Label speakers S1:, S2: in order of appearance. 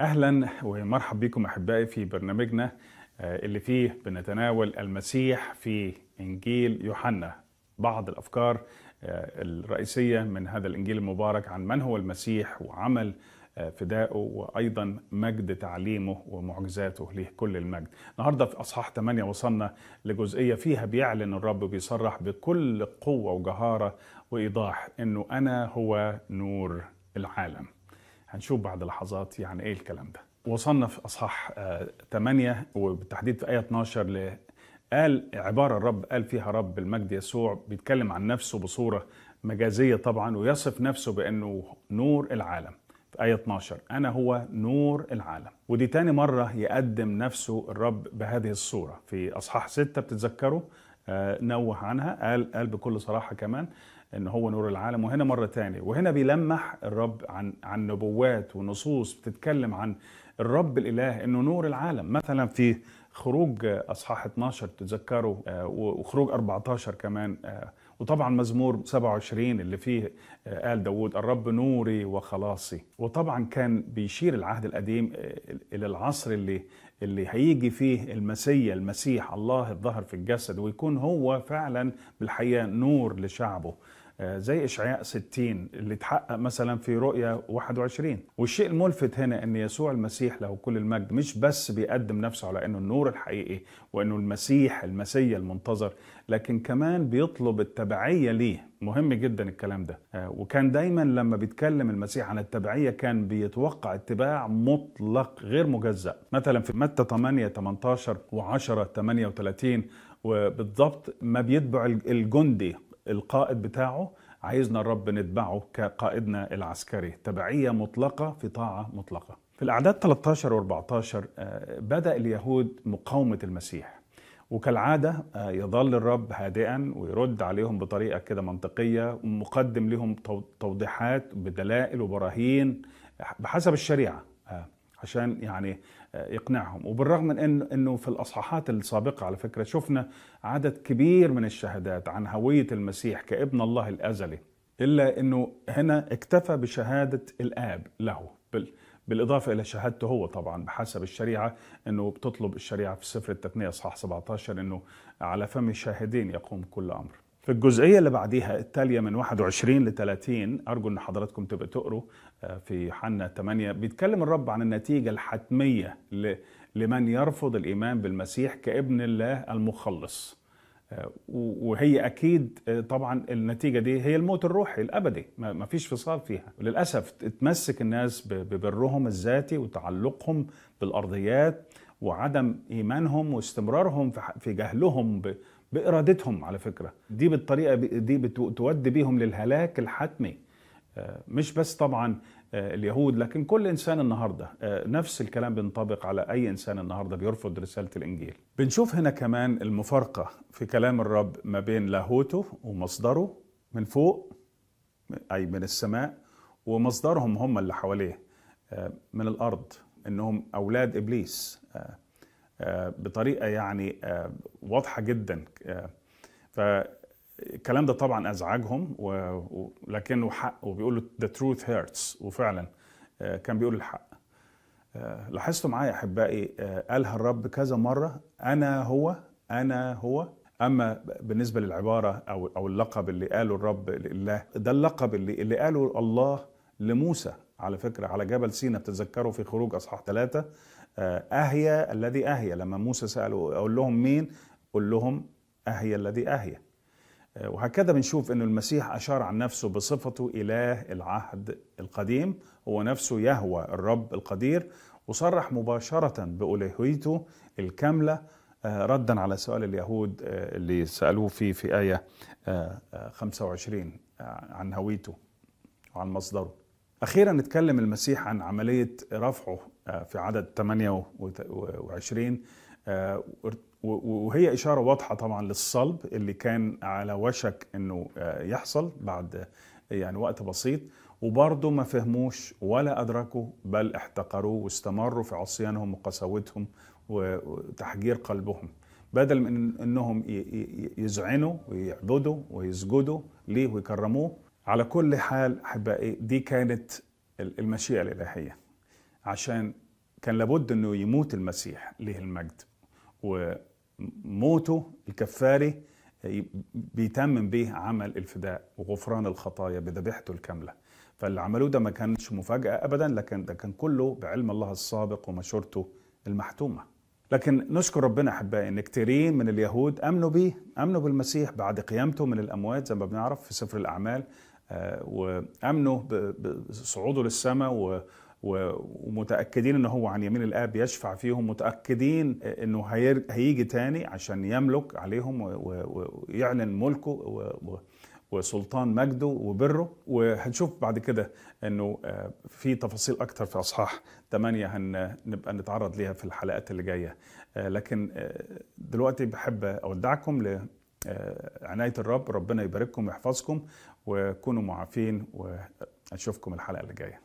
S1: اهلا ومرحبا بكم احبائي في برنامجنا آه، اللي فيه بنتناول المسيح في انجيل يوحنا بعض الافكار آه، الرئيسيه من هذا الانجيل المبارك عن من هو المسيح وعمل آه، فدائه وايضا مجد تعليمه ومعجزاته ليه كل المجد. النهارده في اصحاح 8 وصلنا لجزئيه فيها بيعلن الرب بيصرح بكل قوه وجهاره وايضاح انه انا هو نور العالم. هنشوف بعد لحظات يعني ايه الكلام ده وصلنا في اصحاح 8 آه، وبالتحديد في ايه 12 ل قال عبارة الرب قال فيها رب المجد يسوع بيتكلم عن نفسه بصورة مجازية طبعا ويصف نفسه بأنه نور العالم في آية 12 أنا هو نور العالم ودي تاني مرة يقدم نفسه الرب بهذه الصورة في أصحاح 6 بتتذكروا نوه عنها قال قال بكل صراحه كمان ان هو نور العالم وهنا مره تانية وهنا بيلمح الرب عن عن نبوات ونصوص بتتكلم عن الرب الاله انه نور العالم مثلا في خروج اصحاح 12 تتذكروا آه، وخروج 14 كمان آه، وطبعا مزمور 27 اللي فيه قال آه، داود الرب نوري وخلاصي وطبعا كان بيشير العهد القديم آه، إلى العصر اللي اللي هيجي فيه المسيا المسيح الله الظهر في الجسد ويكون هو فعلا بالحقيقة نور لشعبه آه، زي اشعياء 60 اللي تحقق مثلا في رؤيا 21 والشيء الملفت هنا ان يسوع المسيح له كل المجد مش بس بيقدم نفسه على انه النور الحقيقي وانه المسيح المسيا المنتظر لكن كمان بيطلب التبعيه ليه مهم جدا الكلام ده آه، وكان دايما لما بيتكلم المسيح عن التبعية كان بيتوقع اتباع مطلق غير مجزأ مثلا في متى 8 18 و10 38 وبالضبط ما بيتبع الجندي القائد بتاعه عايزنا الرب نتبعه كقائدنا العسكري تبعية مطلقة في طاعة مطلقة في الأعداد 13 و14 آه، بدأ اليهود مقاومة المسيح وكالعادة آه، يظل الرب هادئا ويرد عليهم بطريقة كده منطقية ومقدم لهم توضيحات بدلائل وبراهين بحسب الشريعة عشان يعني آه، يقنعهم وبالرغم من إن انه في الاصحاحات السابقه على فكره شفنا عدد كبير من الشهادات عن هويه المسيح كابن الله الازلي الا انه هنا اكتفى بشهاده الاب له بال بالإضافة إلى شهادته هو طبعا بحسب الشريعة أنه بتطلب الشريعة في سفر التثنية اصحاح 17 أنه على فم الشاهدين يقوم كل أمر في الجزئية اللي بعديها التالية من 21 ل 30 أرجو أن حضراتكم تبقى تقروا آه، في يوحنا 8 بيتكلم الرب عن النتيجة الحتمية لمن يرفض الإيمان بالمسيح كابن الله المخلص آه، وهي أكيد آه، طبعا النتيجة دي هي الموت الروحي الأبدي ما فيش فصال فيها وللأسف اتمسك الناس ببرهم الذاتي وتعلقهم بالأرضيات وعدم إيمانهم واستمرارهم في جهلهم بارادتهم على فكره دي بالطريقه دي بتودي بيهم للهلاك الحتمي آه، مش بس طبعا آه، اليهود لكن كل انسان النهارده آه، نفس الكلام بينطبق على اي انسان النهارده بيرفض رساله الانجيل. بنشوف هنا كمان المفارقه في كلام الرب ما بين لاهوته ومصدره من فوق اي من السماء ومصدرهم هم اللي حواليه من الارض انهم اولاد ابليس آه، بطريقه يعني آه، واضحه جدا آه، فالكلام ده طبعا ازعجهم ولكنه حق وبيقولوا ذا تروث هيرتس وفعلا كان بيقول الحق لاحظتوا معايا احبائي قالها الرب كذا مره انا هو انا هو اما بالنسبه للعباره او او اللقب اللي قاله الرب لله ده اللقب اللي اللي قاله الله لموسى على فكرة على جبل سينا بتتذكروا في خروج أصحاح ثلاثة آه، أهيا الذي أهيا لما موسى سأله أقول لهم مين قل لهم أهيا الذي أهيا آه، وهكذا بنشوف أن المسيح أشار عن نفسه بصفته إله العهد القديم هو نفسه يهوى الرب القدير وصرح مباشرة بألوهيته الكاملة آه، ردا على سؤال اليهود اللي سألوه فيه في آية 25 عن هويته وعن مصدره أخيرا نتكلم المسيح عن عملية رفعه آه، في عدد 28 آه، وهي إشارة واضحة طبعا للصلب اللي كان على وشك أنه آه، يحصل بعد يعني وقت بسيط وبرضه ما فهموش ولا أدركوا بل احتقروه واستمروا في عصيانهم وقساوتهم وتحجير قلبهم بدل من أنهم يذعنوا ويعبدوا ويسجدوا ليه ويكرموه على كل حال احبائي دي كانت المشيئه الالهيه عشان كان لابد انه يموت المسيح له المجد وموته الكفاري آه، بيتمم به عمل الفداء وغفران الخطايا بذبيحته الكامله فاللي عملوه ده ما كانش مفاجاه ابدا لكن ده كان كله بعلم الله السابق ومشورته المحتومه لكن نشكر ربنا احبائي ان كثيرين من اليهود امنوا بيه امنوا بالمسيح بعد قيامته من الاموات زي ما بنعرف في سفر الاعمال آه، وامنه بصعوده للسماء ومتاكدين ان هو عن يمين الاب يشفع فيهم متاكدين انه هيجي تاني عشان يملك عليهم ويعلن ملكه وسلطان مجده وبره وهنشوف بعد كده انه آه، في تفاصيل اكتر في اصحاح 8 هنبقى نتعرض ليها في الحلقات اللي جايه آه، لكن دلوقتي بحب اودعكم آه، عناية الرب ربنا يبارككم ويحفظكم وكونوا معافين وأشوفكم الحلقة اللي جاية